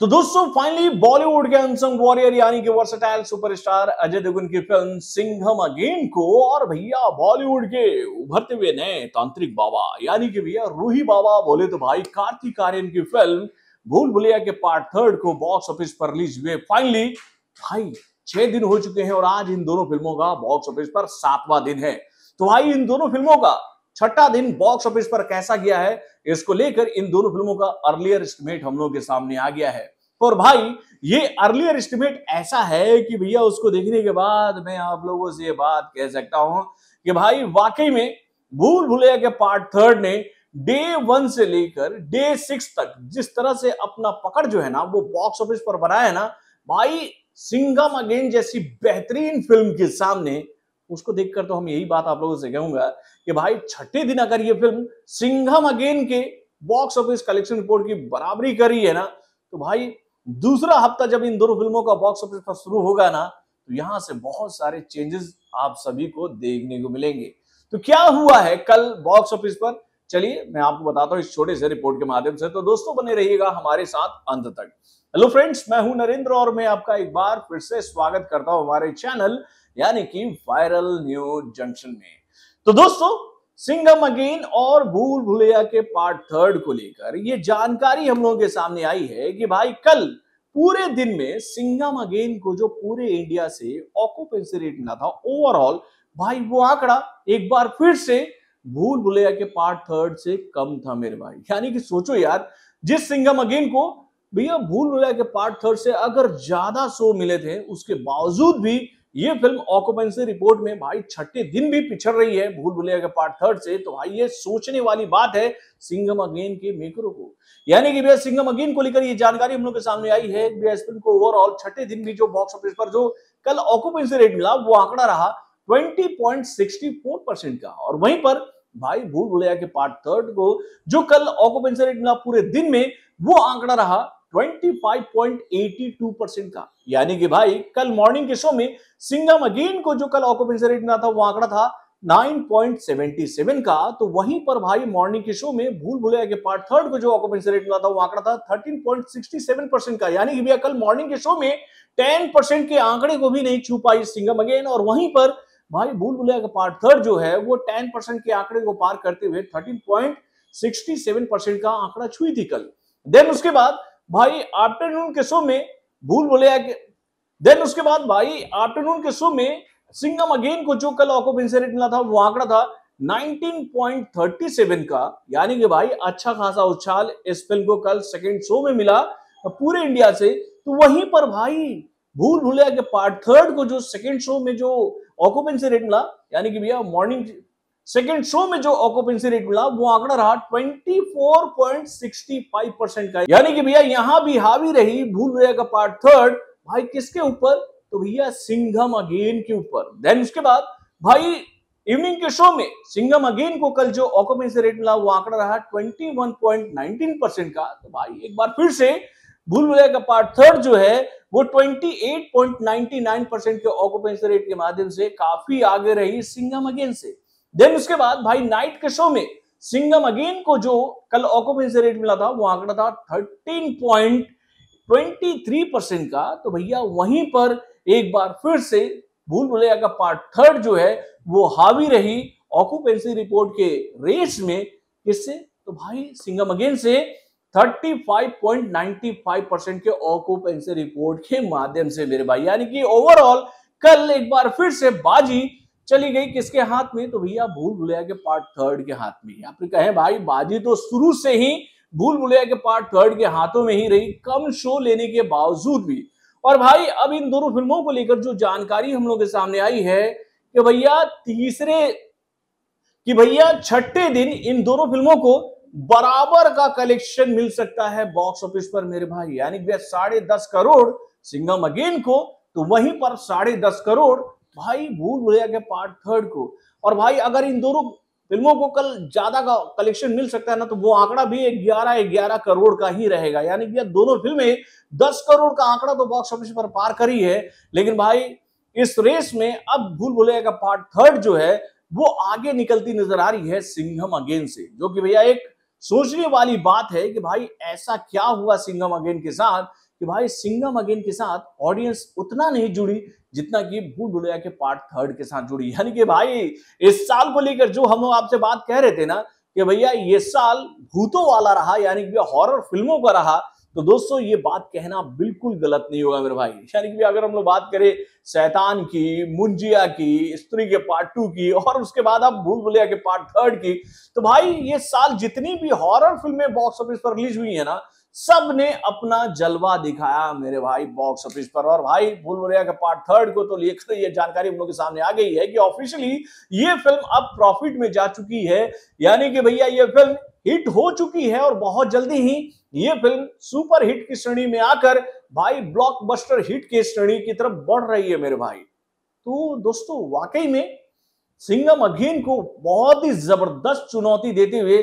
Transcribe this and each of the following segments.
तो दोस्तों फाइनली बॉलीवुड के अनसंग वॉरियर यानी कि वर्सेटाइल सुपरस्टार अजय देवगन की फिल्म सिंघम अगेन को और भैया बॉलीवुड के उभरते हुए नए तांत्रिक बाबा यानी कि भैया रूही बाबा बोले तो भाई कार्तिक आर्यन की फिल्म भूल भुलिया के पार्ट थर्ड को बॉक्स ऑफिस पर रिलीज हुए फाइनली भाई छह दिन हो चुके हैं और आज इन दोनों फिल्मों का बॉक्स ऑफिस पर सातवां दिन है तो भाई इन दोनों फिल्मों का छठा दिन बॉक्स ऑफिस पर कैसा गया है इसको लेकर इन दोनों फिल्मों का अर्लियर एस्टिमेट हम लोगों के सामने आ गया है तो और भाई ये अर्लियर एस्टिमेट ऐसा है कि भैया उसको देखने के बाद मैं आप लोगों से ये बात कह सकता हूं कि भाई वाकई में भूल भूलिया के पार्ट थर्ड ने डे वन से लेकर डे सिक्स तक जिस तरह से अपना पकड़ जो है ना वो बॉक्स ऑफिस पर बनाया है ना भाई सिंगम अगेन जैसी बेहतरीन फिल्म के सामने उसको देखकर तो हम यही बात आप लोगों से कहूंगा कि भाई छठे दिन अगर ये फिल्म सिंघम अगेन के बॉक्स ऑफिस कलेक्शन रिपोर्ट की बराबरी करी है ना तो भाई दूसरा हफ्ता जब इन दोनों फिल्मों का बॉक्स ऑफिस पर शुरू होगा ना तो यहां से बहुत सारे चेंजेस आप सभी को देखने को मिलेंगे तो क्या हुआ है कल बॉक्स ऑफिस पर चलिए मैं आपको बताता हूँ इस छोटे से रिपोर्ट के माध्यम से तो दोस्तों बने रहिएगा हमारे साथ अंत तक हेलो फ्रेंड्स मैं हूं नरेंद्र और मैं आपका एक बार फिर से स्वागत करता हूं हमारे चैनल यानी कि वायरल न्यूज जंक्शन में तो दोस्तों सिंगम अगेन और भूल भुलैया के पार्ट थर्ड को लेकर ये जानकारी हम लोगों के सामने आई है कि भाई कल पूरे दिन में सिंगम अगेन को जो पूरे इंडिया से ऑक्यूपेंसी रेट मिला था ओवरऑल भाई वो आंकड़ा एक बार फिर से भूल भुलैया के पार्ट थर्ड से कम था मेरे भाई यानी कि सोचो यार जिस सिंगम अगेन को भैया भूल भुलैया के पार्ट थर्ड से अगर ज्यादा शो मिले थे उसके बावजूद भी ये फिल्म ऑक्यूपेंसी रिपोर्ट में भाई छठे दिन भी पिछड़ रही है भूल भुलैया के पार्ट थर्ड से तो भाई ये सोचने वाली बात है सिंगम अगेन के मेकरों को यानी कि भैया सिंगम अगेन को लेकर ये जानकारी हम लोग के सामने आई है भैया इस फिल्म को ओवरऑल छठे दिन भी जो बॉक्स ऑफिस पर जो कल ऑक्यूपेंसी रेट मिला वो आंकड़ा रहा ट्वेंटी का और वहीं पर भाई भूल भुलैया के पार्ट थर्ड को जो कल ऑक्यूपेंसी रेट मिला पूरे दिन में वो आंकड़ा रहा 25.82 परसेंट का यानी कि भाई कल मॉर्निंग के शो में सिंगम अगेन को जो कल ऑक्यूपेंसी रेट मिला था वो आंकड़ा था 9.77 का तो वहीं पर भाई मॉर्निंग के शो में भूल भुलैया के पार्ट थर्ड को जो ऑक्यूपेंसी रेट मिला था वो आंकड़ा था 13.67 परसेंट का यानी कि भैया कल मॉर्निंग के शो में 10 परसेंट के आंकड़े को भी नहीं छू पाई सिंगम अगेन और वहीं पर भाई भूल भुलैया का पार्ट थर्ड जो है वो टेन के आंकड़े को पार करते हुए थर्टीन का आंकड़ा छुई थी कल देन उसके बाद भाई आफ्टरनून के शो में भूल भुलैया के देन उसके बाद भाई आफ्टरनून के शो में सिंगम अगेन को जो कल ऑक्यूपेंसी रेट मिला था वो आंकड़ा था 19.37 का यानी कि भाई अच्छा खासा उछाल इस फिल्म को कल सेकेंड शो में मिला पूरे इंडिया से तो वहीं पर भाई भूल भुलैया के पार्ट थर्ड को जो सेकेंड शो में जो ऑक्यूपेंसी रेट मिला यानी कि भैया मॉर्निंग सेकेंड शो में जो ऑक्यूपेंसी रेट मिला वो आंकड़ा रहा 24.65 परसेंट का यानी कि भैया यहां भी हावी रही भूल भैया का पार्ट थर्ड भाई किसके ऊपर तो भैया सिंघम अगेन के ऊपर देन उसके बाद भाई इवनिंग के शो में सिंघम अगेन को कल जो ऑक्यूपेंसी रेट मिला वो आंकड़ा रहा ट्वेंटी का तो भाई एक बार फिर से भूल भुलैया का पार्ट थर्ड जो है वो 28.99 परसेंट के ऑक्यूपेंसी रेट के माध्यम से काफी आगे रही सिंघम अगेन से देन उसके बाद भाई नाइट के शो में सिंगम अगेन को जो कल ऑक्यूपेंसी रेट मिला था वो आंकड़ा था thirteen point twenty three percent का तो भैया वहीं पर एक बार फिर से भूल भुलैया का पार्ट थर्ड जो है वो हावी रही ऑक्यूपेंसी रिपोर्ट के रेट्स में किससे तो भाई सिंगम अगेन से 35.95 परसेंट के ऑक्यूपेंसी रिपोर्ट के माध्यम से मेरे भाई यानी कि ओवरऑल कल एक बार फिर से बाजी चली गई किसके हाथ में तो भैया भूल भुलैया के पार्ट थर्ड के हाथ में ही कहें भाई बाजी तो शुरू से ही भूल भुलैया के पार्ट थर्ड के हाथों में ही रही कम शो लेने के बावजूद भी और भाई अब इन दोनों फिल्मों को लेकर जो जानकारी हम लोग के सामने आई है कि भैया तीसरे कि भैया छठे दिन इन दोनों फिल्मों को बराबर का कलेक्शन मिल सकता है बॉक्स ऑफिस पर मेरे भाई यानी भैया साढ़े दस करोड़ सिंगम अगेन को तो वहीं पर साढ़े दस करोड़ भाई भूल भुलैया के पार्ट थर्ड को और भाई अगर इन दोनों फिल्मों को कल ज्यादा का कलेक्शन मिल सकता है ना तो वो आंकड़ा भी ग्यारह ग्यारह करोड़ का ही रहेगा यानी कि दोनों फिल्में दस करोड़ का आंकड़ा तो बॉक्स ऑफिस पर पार करी है लेकिन भाई इस रेस में अब भूल भुलैया का पार्ट थर्ड जो है वो आगे निकलती नजर आ रही है सिंघम अगेन से जो कि भैया एक सोचने वाली बात है कि भाई ऐसा क्या हुआ सिंघम अगेन के साथ कि भाई सिंगम अगेन के साथ ऑडियंस उतना नहीं जुड़ी जितना कि भूल भुलैया के पार्ट थर्ड के साथ जुड़ी यानी कि भाई इस साल को लेकर जो हम आपसे बात कह रहे थे ना कि भैया ये साल भूतों वाला रहा यानी कि हॉरर फिल्मों का रहा तो दोस्तों ये बात कहना बिल्कुल गलत नहीं होगा मेरे भाई यानी कि अगर हम लोग बात करें सैतान की मुंजिया की स्त्री के पार्ट टू की और उसके बाद आप भूल भुलैया के पार्ट थर्ड की तो भाई ये साल जितनी भी हॉरर फिल्में बॉक्स ऑफिस पर रिलीज हुई है ना सब ने अपना जलवा दिखाया मेरे भाई बॉक्स ऑफिस पर और भाई भूल भुलैया के पार्ट थर्ड को तो लेकर ये जानकारी हम लोग के सामने आ गई है कि ऑफिशियली ये फिल्म अब प्रॉफिट में जा चुकी है यानी कि भैया ये फिल्म हिट हो चुकी है और बहुत जल्दी ही ये फिल्म सुपर हिट की श्रेणी में आकर भाई ब्लॉकबस्टर हिट की श्रेणी की तरफ बढ़ रही है मेरे भाई तो दोस्तों वाकई में सिंगम अगेन को बहुत ही जबरदस्त चुनौती देते हुए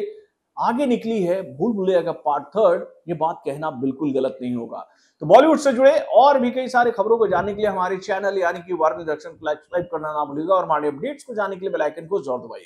आगे निकली है भूल भूलिया का पार्ट थर्ड ये बात कहना बिल्कुल गलत नहीं होगा तो बॉलीवुड से जुड़े और भी कई सारे खबरों को जानने के लिए हमारे चैनल यानी कि वार्मी दर्शन सब्सक्राइब करना ना भूलिएगा और हमारे अपडेट्स को जानने के लिए बेलाइकन को जोर दबाइए